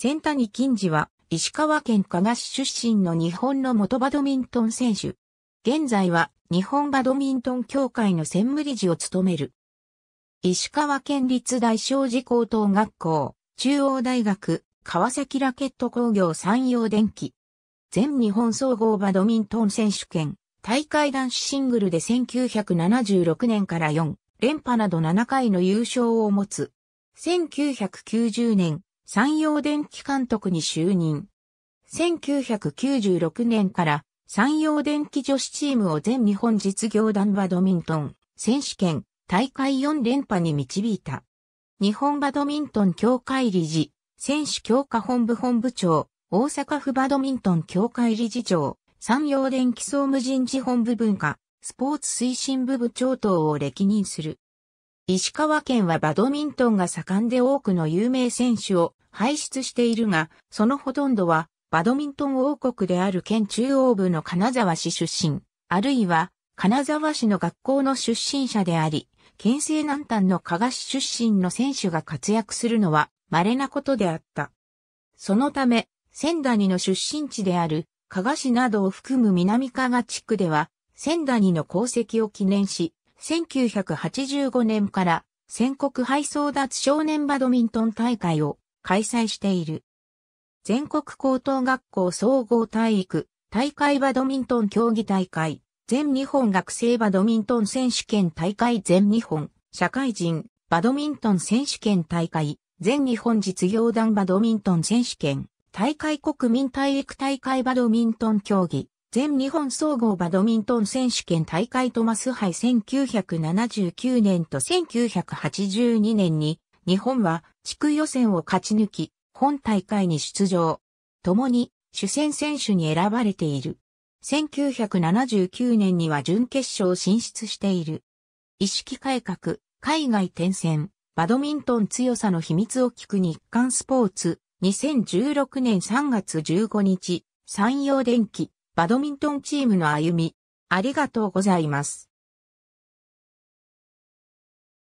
千谷金次は、石川県加賀市出身の日本の元バドミントン選手。現在は、日本バドミントン協会の専務理事を務める。石川県立大正寺高等学校、中央大学、川崎ラケット工業三洋電機。全日本総合バドミントン選手権、大会男子シングルで1976年から4連覇など7回の優勝を持つ。1990年、山陽電機監督に就任。1996年から山陽電機女子チームを全日本実業団バドミントン選手権大会4連覇に導いた。日本バドミントン協会理事、選手強化本部本部長、大阪府バドミントン協会理事長、山陽電機総務人事本部文化、スポーツ推進部部長等を歴任する。石川県はバドミントンが盛んで多くの有名選手を排出しているが、そのほとんどは、バドミントン王国である県中央部の金沢市出身、あるいは、金沢市の学校の出身者であり、県西南端の加賀市出身の選手が活躍するのは稀なことであった。そのため、仙谷の出身地である加賀市などを含む南加賀地区では、仙谷の功績を記念し、1985年から全国敗送脱少年バドミントン大会を開催している。全国高等学校総合体育、大会バドミントン競技大会、全日本学生バドミントン選手権大会全日本、社会人、バドミントン選手権大会、全日本実業団バドミントン選手権、大会国民体育大会バドミントン競技、全日本総合バドミントン選手権大会トマス杯1979年と1982年に日本は地区予選を勝ち抜き、本大会に出場。共に主戦選手に選ばれている。1979年には準決勝進出している。意識改革、海外転戦、バドミントン強さの秘密を聞く日刊スポーツ、2016年3月15日、山陽電機、バドミントンチームの歩み。ありがとうございます。